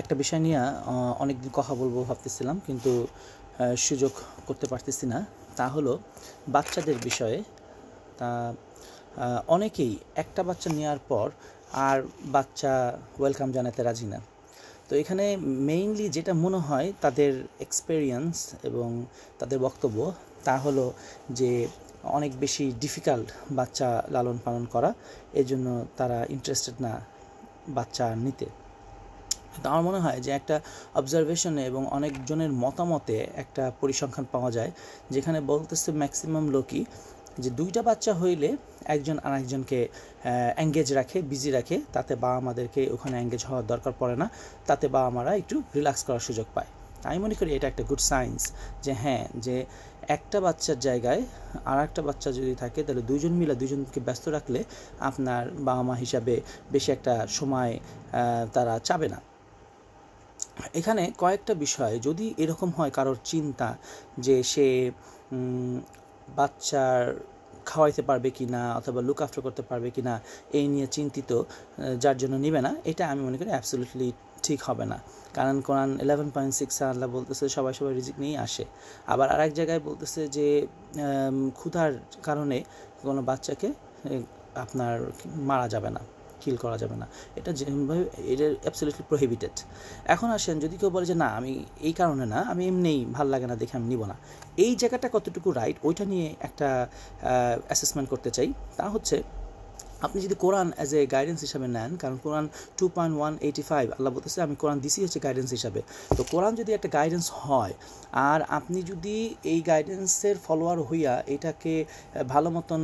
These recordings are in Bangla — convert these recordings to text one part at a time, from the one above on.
একটা বিষয় নিয়ে অনেকদিন কথা বলবো ভাবতেছিলাম কিন্তু সুযোগ করতে পারতেছি না তা হলো বাচ্চাদের বিষয়ে তা অনেকেই একটা বাচ্চা নেওয়ার পর আর বাচ্চা ওয়েলকাম জানাতে রাজি না তো এখানে মেইনলি যেটা মনে হয় তাদের এক্সপেরিয়েন্স এবং তাদের বক্তব্য তা হলো যে অনেক বেশি ডিফিকাল্ট বাচ্চা লালন পালন করা এজন্য তারা ইন্টারেস্টেড না বাচ্চা নিতে তো আমার মনে হয় যে একটা অবজারভেশনে এবং অনেকজনের মতামতে একটা পরিসংখ্যান পাওয়া যায় যেখানে বলতেছে ম্যাক্সিমাম লোকই যে দুইটা বাচ্চা হইলে একজন আর একজনকে অ্যাঙ্গেজ রাখে বিজি রাখে তাতে বা আমাদেরকে ওখানে অ্যাঙ্গেজ হওয়ার দরকার পড়ে না তাতে বা আমারা একটু রিল্যাক্স করার সুযোগ পায় আমি মনে করি এটা একটা গুড সায়েন্স যে হ্যাঁ যে একটা বাচ্চার জায়গায় আর একটা বাচ্চা যদি থাকে তাহলে দুজন মিলে দুজনকে ব্যস্ত রাখলে আপনার বাবা মা হিসাবে বেশি একটা সময় তারা চাবে না এখানে কয়েকটা বিষয় যদি এরকম হয় কারোর চিন্তা যে সে বাচ্চার খাওয়াইতে পারবে কি না অথবা লুক আফটার করতে পারবে কি না এই নিয়ে চিন্তিত যার জন্য নিবে না এটা আমি মনে করি অ্যাবসোলিটলি ঠিক হবে না কারণ Quran eleven point six Allah বলতেছে সবাই সবাই রিজিক নিয়েই আসে আবার আরেক জায়গায় বলতেছে যে ক্ষুধার কারণে কোনো বাচ্চাকে আপনার মারা যাবে না কিল করা যাবে না এটা যেভাবে এটা অ্যাবসলিউটলি প্রহিবিটেড এখন আসেন যদি কেউ বলে যে না আমি এই কারণে না আমি এমনিই ভাল লাগে না দেখে আমি নিব না এই জায়গাটা কতটুকু রাইট ওইটা নিয়ে একটা অ্যাসেসমেন্ট করতে চাই তা হচ্ছে আপনি যদি কোরআন অ্যাজ এ গাইডেন্স হিসাবে নেন কারণ Quran two point one eighty five Allah বলতেছে আমি কোরআন দিসি হচ্ছে গাইডেন্স হিসাবে তো কোরআন যদি একটা গাইডেন্স হয় আর আপনি যদি এই গাইডেন্সের ফলোয়ার হইয়া এটাকে ভালো মতন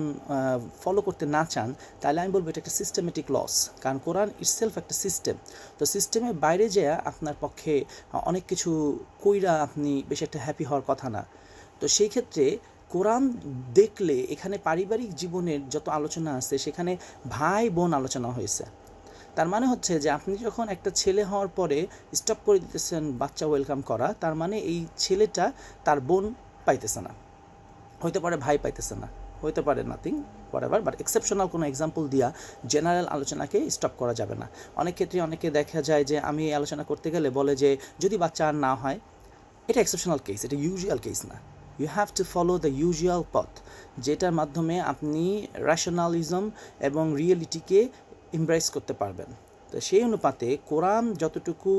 ফলো করতে না চান তাহলে আমি বলবো এটা একটা সিস্টেমেটিক লস কারণ কোরআন ইটসেলফ একটা সিস্টেম তো সিস্টেমের বাইরে যেয়ে আপনার পক্ষে অনেক কিছু কইরা আপনি বেশ একটা হ্যাপি হওয়ার কথা না তো সেই ক্ষেত্রে কোরআন দেখলে এখানে পারিবারিক জীবনের যত আলোচনা আছে সেখানে ভাই বোন আলোচনা হয়েছে তার মানে হচ্ছে যে আপনি যখন একটা ছেলে হওয়ার পরে স্টপ করে দিতেছেন বাচ্চা ওয়েলকাম করা তার মানে এই ছেলেটা তার বোন পাইতেছে না হইতে পারে ভাই পাইতেছে না হইতে পারে নাথিং হোয়াট বাট এক্সেপশনাল কোনো এক্সাম্পল দিয়া জেনারেল আলোচনাকে স্টপ করা যাবে না অনেক ক্ষেত্রে অনেকে দেখা যায় যে আমি আলোচনা করতে গেলে বলে যে যদি বাচ্চা আর না হয় এটা এক্সেপশনাল কেস এটা ইউজুয়াল কেস না you have to follow the usual পথ যেটার মাধ্যমে আপনি র্যাশনালিজম এবং রিয়েলিটিকে ইমব্রাইস করতে পারবেন তো সেই অনুপাতে কোরআন যতটুকু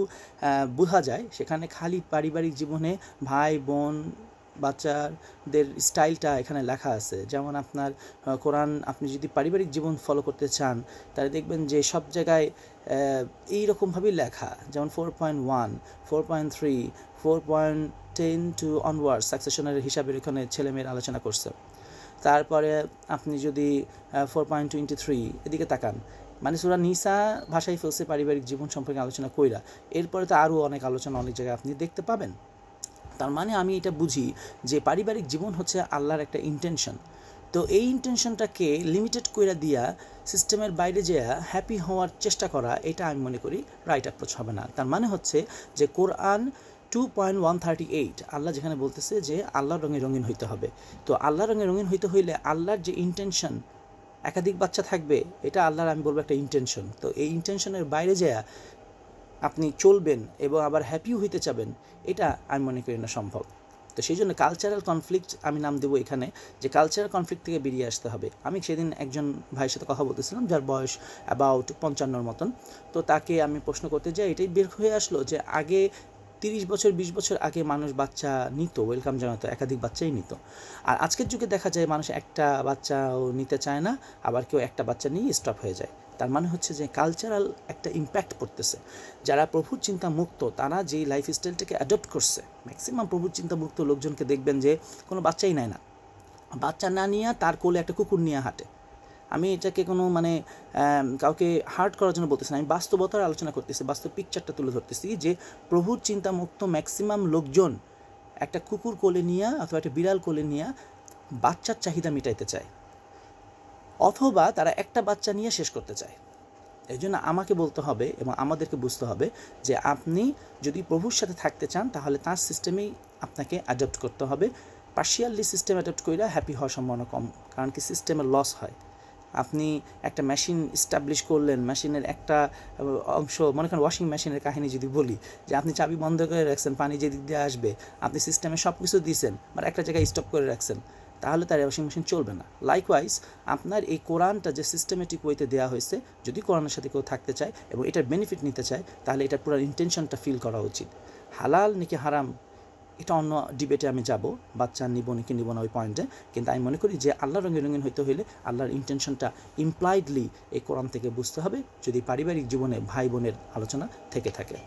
বোঝা যায় সেখানে খালি পারিবারিক জীবনে ভাই বোন বাচ্চাদের স্টাইলটা এখানে লেখা আছে যেমন আপনার কোরআন আপনি যদি পারিবারিক জীবন ফলো করতে চান তাহলে দেখবেন যে সব জায়গায় এই রকমভাবেই লেখা যেমন four point one four point three four point ten to onward সাকসেশনের হিসাবে এখানে ছেলেমেয়ের আলোচনা করছে তারপরে আপনি যদি ফোর পয়েন্ট টোয়েন্টি থ্রি এদিকে তাকান মানে সুরা নিসা ভাষায় ফেলছে পারিবারিক জীবন সম্পর্কে আলোচনা কইরা এরপরে তো আরও অনেক আলোচনা অনেক জায়গায় আপনি দেখতে পাবেন তার মানে আমি এটা বুঝি যে পারিবারিক জীবন হচ্ছে আল্লাহর একটা ইন্টেনশন তো এই ইন্টেনশনটাকে লিমিটেড কইরা দিয়া সিস্টেমের বাইরে যেয়া হ্যাপি হওয়ার চেষ্টা করা এটা আমি মনে করি রাইট অ্যাপ্রোচ হবে না তার মানে হচ্ছে যে Quran two point one thirty eight Allah যেখানে বলতেছে যে আল্লাহর রঙে রঙিন হইতে হবে তো আল্লাহর রঙে রঙিন হইতে হইলে আল্লাহর যে ইন্টেনশন একাধিক বাচ্চা থাকবে এটা আল্লাহর আমি বলবো একটা ইন্টেনশন তো এই ইন্টেনশনের বাইরে যায়া আপনি চলবেন এবং আবার হ্যাপিও হইতে চাবেন এটা আমি মনে করি না সম্ভব তো সেই জন্য কালচারাল কনফ্লিক্ট আমি নাম দেবো এখানে যে কালচারাল কনফ্লিক্ট থেকে বেরিয়ে আসতে হবে আমি সেদিন একজন ভাইয়ের সাথে কথা বলতেছিলাম যার বয়স অ্যাবাউট পঞ্চান্নর মতন তো তাকে আমি প্রশ্ন করতে যাই এটাই বের হয়ে আসলো যে আগে তিরিশ বছর বিশ বছর আগে মানুষ বাচ্চা নিত ওয়েলকাম জানাতো একাধিক বাচ্চাই নিত আর আজকের যুগে দেখা যায় মানুষ একটা বাচ্চাও নিতে চায় না আবার কেউ একটা বাচ্চা নিয়ে স্টপ হয়ে যায় তার মানে হচ্ছে যে কালচারাল একটা ইম্প্যাক্ট পড়তেছে যারা প্রভুর চিন্তা মুক্ত তারা যেই স্টাইলটাকে অ্যাডপ্ট করছে ম্যাক্সিমাম প্রভুর চিন্তা মুক্ত লোকজনকে দেখবেন যে কোনো বাচ্চাই নেয় না বাচ্চা না নিয়ে তার কোলে একটা কুকুর নিয়ে হাঁটে আমি এটাকে কোনো মানে কাউকে হার্ট করার জন্য বলতেছি না আমি বাস্তবতার আলোচনা করতেছি বাস্তব পিকচারটা তুলে ধরতেছি যে প্রভুর চিন্তামুক্ত ম্যাক্সিমাম লোকজন একটা কুকুর কোলে নিয়া অথবা একটা বিড়াল কোলে নিয়া বাচ্চার চাহিদা মিটাইতে চায় অথবা তারা একটা বাচ্চা নিয়ে শেষ করতে চায় এই জন্য আমাকে বলতে হবে এবং আমাদেরকে বুঝতে হবে যে আপনি যদি প্রভুর সাথে থাকতে চান তাহলে তার সিস্টেমেই আপনাকে অ্যাডাপ্ট করতে হবে পার্শিয়ালি সিস্টেম অ্যাডাপ্ট করলে হ্যাপি হওয়ার সম্ভাবনা কম কারণ কি সিস্টেমের লস হয় আপনি একটা মেশিন স্টাবলিশ করলেন মেশিনের একটা অংশ মনে করেন ওয়াশিং মেশিনের কাহিনী যদি বলি যে আপনি চাবি বন্ধ করে রাখছেন পানি যেদিক দিয়ে আসবে আপনি সিস্টেমে সব কিছু দিয়েছেন বা একটা জায়গায় স্টপ করে রাখছেন তাহলে তার ওয়াশিং মেশিন চলবে না লাইকওয়াইজ আপনার এই কোরআনটা যে সিস্টেমেটিক ওয়েতে দেওয়া হয়েছে যদি কোরআনের সাথে কেউ থাকতে চায় এবং এটার বেনিফিট নিতে চায় তাহলে এটা পুরো ইন্টেনশনটা ফিল করা উচিত হালাল নাকি হারাম এটা অন্য ডিবেটে আমি যাব বাচ্চা নিব নাকি নিব না ওই পয়েন্টে কিন্তু আমি মনে করি যে আল্লাহ রঙে রঙিন হইতে হইলে আল্লাহর ইন্টেনশনটা ইমপ্লাইডলি এই কোরআন থেকে বুঝতে হবে যদি পারিবারিক জীবনে ভাই বোনের আলোচনা থেকে থাকে